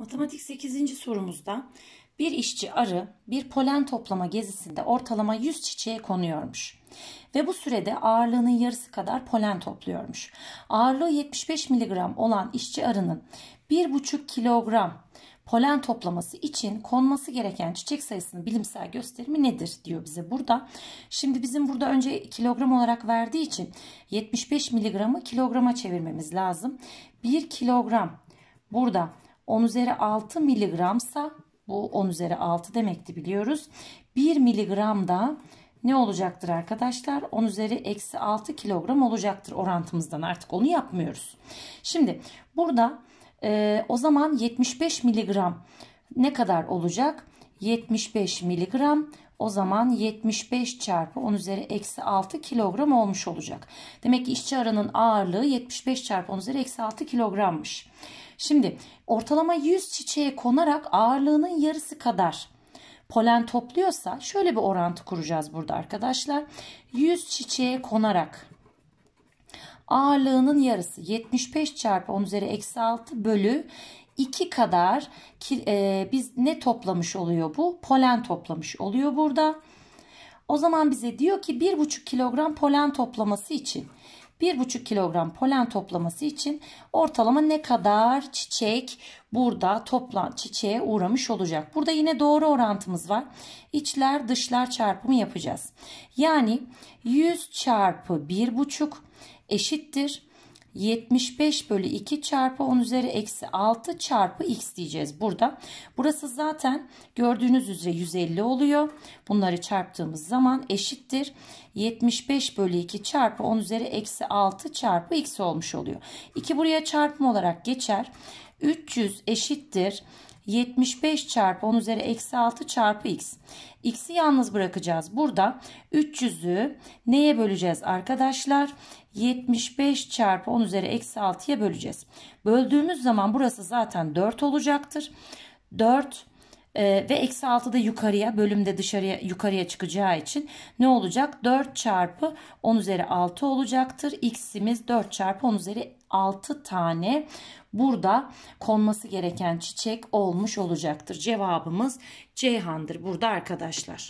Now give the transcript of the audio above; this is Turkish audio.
Matematik 8. sorumuzda bir işçi arı bir polen toplama gezisinde ortalama 100 çiçeğe konuyormuş. Ve bu sürede ağırlığının yarısı kadar polen topluyormuş. Ağırlığı 75 mg olan işçi arının 1,5 kilogram polen toplaması için konması gereken çiçek sayısının bilimsel gösterimi nedir diyor bize burada. Şimdi bizim burada önce kilogram olarak verdiği için 75 miligramı kilograma çevirmemiz lazım. 1 kilogram burada 10 üzeri 6 miligramsa bu 10 üzeri 6 demekti biliyoruz. 1 miligram da ne olacaktır arkadaşlar? 10 üzeri eksi 6 kilogram olacaktır orantımızdan artık onu yapmıyoruz. Şimdi burada e, o zaman 75 miligram ne kadar olacak? 75 miligram o zaman 75 çarpı 10 üzeri eksi 6 kilogram olmuş olacak. Demek ki işçi aranın ağırlığı 75 çarpı 10 üzeri eksi 6 kilogrammış. Şimdi ortalama 100 çiçeğe konarak ağırlığının yarısı kadar polen topluyorsa şöyle bir orantı kuracağız burada arkadaşlar. 100 çiçeğe konarak ağırlığının yarısı 75 çarpı 10 üzeri eksi 6 bölü 2 kadar e, biz ne toplamış oluyor bu? Polen toplamış oluyor burada. O zaman bize diyor ki 1,5 kilogram polen toplaması için 1,5 kilogram polen toplaması için ortalama ne kadar çiçek burada toplan çiçeğe uğramış olacak. Burada yine doğru orantımız var. İçler dışlar çarpımı yapacağız. Yani 100 çarpı 1,5 eşittir 75 bölü 2 çarpı 10 üzeri eksi 6 çarpı x diyeceğiz burada. Burası zaten gördüğünüz üzere 150 oluyor. Bunları çarptığımız zaman eşittir. 75 bölü 2 çarpı 10 üzeri eksi 6 çarpı x olmuş oluyor. 2 buraya çarpım olarak geçer. 300 eşittir. 75 çarpı 10 üzeri eksi 6 çarpı x. X'i yalnız bırakacağız. Burada 300'ü neye böleceğiz arkadaşlar? 75 çarpı 10 üzeri eksi 6'ya böleceğiz. Böldüğümüz zaman burası zaten 4 olacaktır. 4 ee, ve eksi 6 da yukarıya bölümde dışarıya yukarıya çıkacağı için ne olacak? 4 çarpı 10 üzeri 6 olacaktır. X'imiz 4 çarpı 10 üzeri 6 tane burada konması gereken çiçek olmuş olacaktır. Cevabımız Ceyhan'dır burada arkadaşlar.